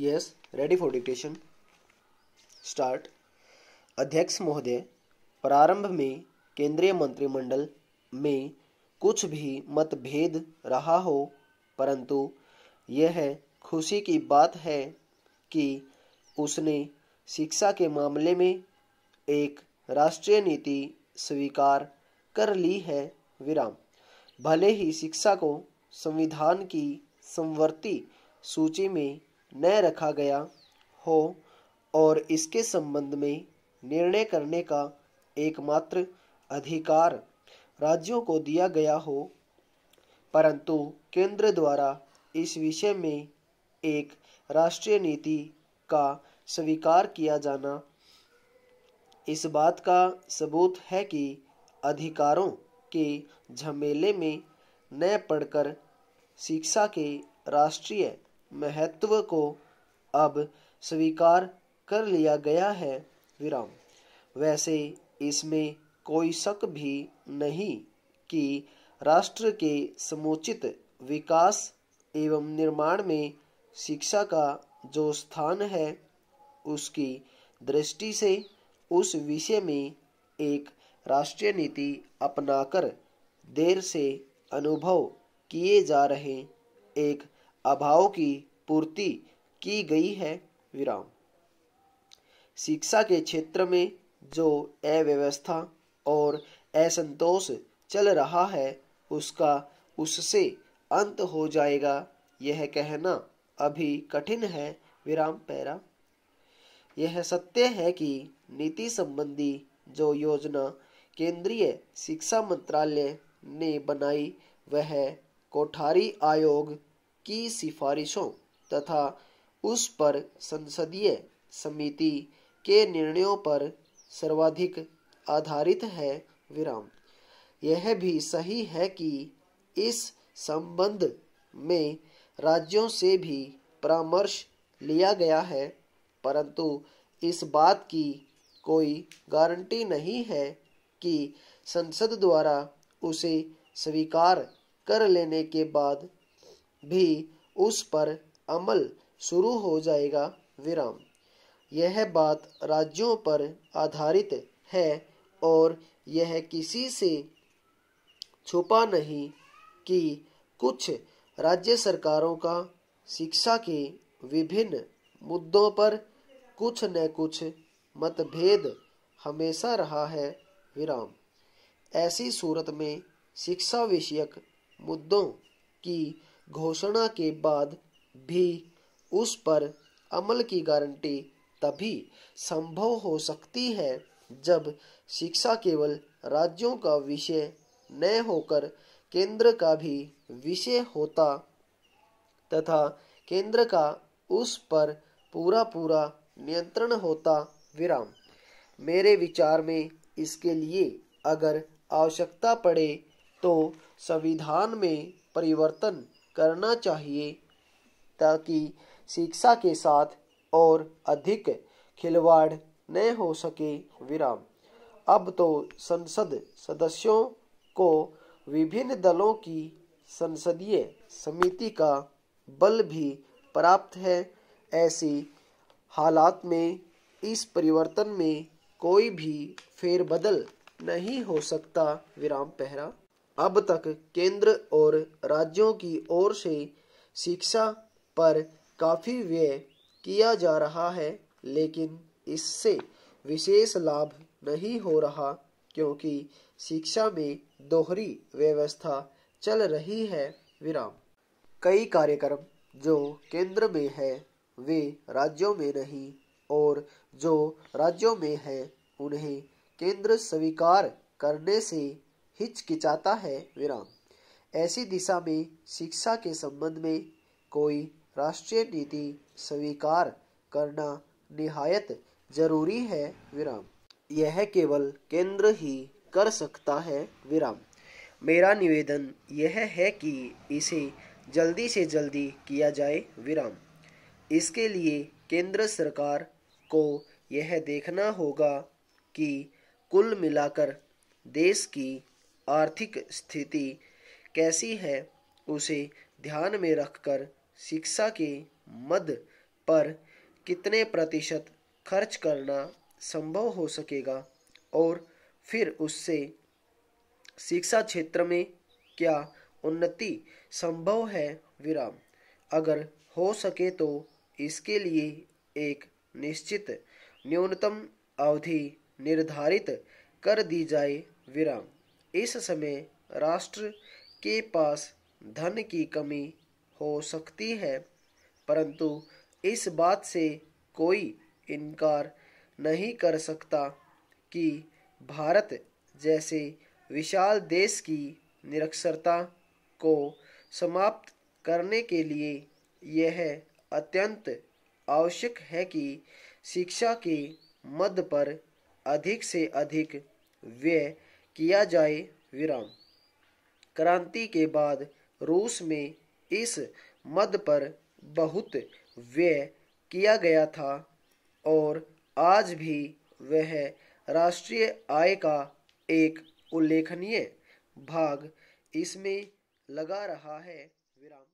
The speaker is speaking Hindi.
yes ready for dictation start अध्यक्ष महोदय प्रारंभ में केंद्रीय मंत्रिमंडल में कुछ भी मतभेद रहा हो परंतु यह खुशी की बात है कि उसने शिक्षा के मामले में एक राष्ट्रीय नीति स्वीकार कर ली है विराम भले ही शिक्षा को संविधान की संवर्ती सूची में न रखा गया हो और इसके संबंध में निर्णय करने का एकमात्र अधिकार राज्यों को दिया गया हो परंतु केंद्र द्वारा इस विषय में एक राष्ट्रीय नीति का स्वीकार किया जाना इस बात का सबूत है कि अधिकारों के झमेले में न पढ़कर शिक्षा के राष्ट्रीय महत्व को अब स्वीकार कर लिया गया है विराम वैसे इसमें कोई शक भी नहीं कि राष्ट्र के समुचित विकास एवं निर्माण में शिक्षा का जो स्थान है उसकी दृष्टि से उस विषय में एक राष्ट्रीय नीति अपनाकर देर से अनुभव किए जा रहे एक अभाव की पूर्ति की गई है विराम शिक्षा के क्षेत्र में जो अव्यवस्था और असंतोष चल रहा है उसका उससे अंत हो जाएगा यह कहना अभी कठिन है विराम पैरा यह सत्य है कि नीति संबंधी जो योजना केंद्रीय शिक्षा मंत्रालय ने बनाई वह कोठारी आयोग की सिफारिशों तथा उस पर संसदीय समिति के निर्णयों पर सर्वाधिक आधारित है विराम यह भी सही है कि इस संबंध में राज्यों से भी परामर्श लिया गया है परंतु इस बात की कोई गारंटी नहीं है कि संसद द्वारा उसे स्वीकार कर लेने के बाद भी उस पर अमल शुरू हो जाएगा विराम यह बात राज्यों पर आधारित है और यह किसी से छुपा नहीं कि कुछ राज्य सरकारों का शिक्षा के विभिन्न मुद्दों पर कुछ न कुछ मतभेद हमेशा रहा है विराम ऐसी सूरत में शिक्षा विषयक मुद्दों की घोषणा के बाद भी उस पर अमल की गारंटी तभी संभव हो सकती है जब शिक्षा केवल राज्यों का विषय न होकर केंद्र का भी विषय होता तथा केंद्र का उस पर पूरा पूरा नियंत्रण होता विराम मेरे विचार में इसके लिए अगर आवश्यकता पड़े तो संविधान में परिवर्तन करना चाहिए ताकि शिक्षा के साथ और अधिक खिलवाड़ न हो सके विराम अब तो संसद सदस्यों को विभिन्न दलों की संसदीय समिति का बल भी प्राप्त है ऐसी हालात में इस परिवर्तन में कोई भी फेरबदल नहीं हो सकता विराम पहरा अब तक केंद्र और राज्यों की ओर से शिक्षा पर काफ़ी व्यय किया जा रहा है लेकिन इससे विशेष लाभ नहीं हो रहा क्योंकि शिक्षा में दोहरी व्यवस्था चल रही है विराम कई कार्यक्रम जो केंद्र में है वे राज्यों में नहीं और जो राज्यों में है उन्हें केंद्र स्वीकार करने से हिचकिचाता है विराम ऐसी दिशा में शिक्षा के संबंध में कोई राष्ट्रीय नीति स्वीकार करना निहायत जरूरी है विराम यह केवल केंद्र ही कर सकता है विराम मेरा निवेदन यह है कि इसे जल्दी से जल्दी किया जाए विराम इसके लिए केंद्र सरकार को यह देखना होगा कि कुल मिलाकर देश की आर्थिक स्थिति कैसी है उसे ध्यान में रखकर शिक्षा के मद पर कितने प्रतिशत खर्च करना संभव हो सकेगा और फिर उससे शिक्षा क्षेत्र में क्या उन्नति संभव है विराम अगर हो सके तो इसके लिए एक निश्चित न्यूनतम अवधि निर्धारित कर दी जाए विराम इस समय राष्ट्र के पास धन की कमी हो सकती है परंतु इस बात से कोई इनकार नहीं कर सकता कि भारत जैसे विशाल देश की निरक्षरता को समाप्त करने के लिए यह अत्यंत आवश्यक है कि शिक्षा के मद पर अधिक से अधिक व्यय किया जाए विराम क्रांति के बाद रूस में इस मद पर बहुत व्यय किया गया था और आज भी वह राष्ट्रीय आय का एक उल्लेखनीय भाग इसमें लगा रहा है विराम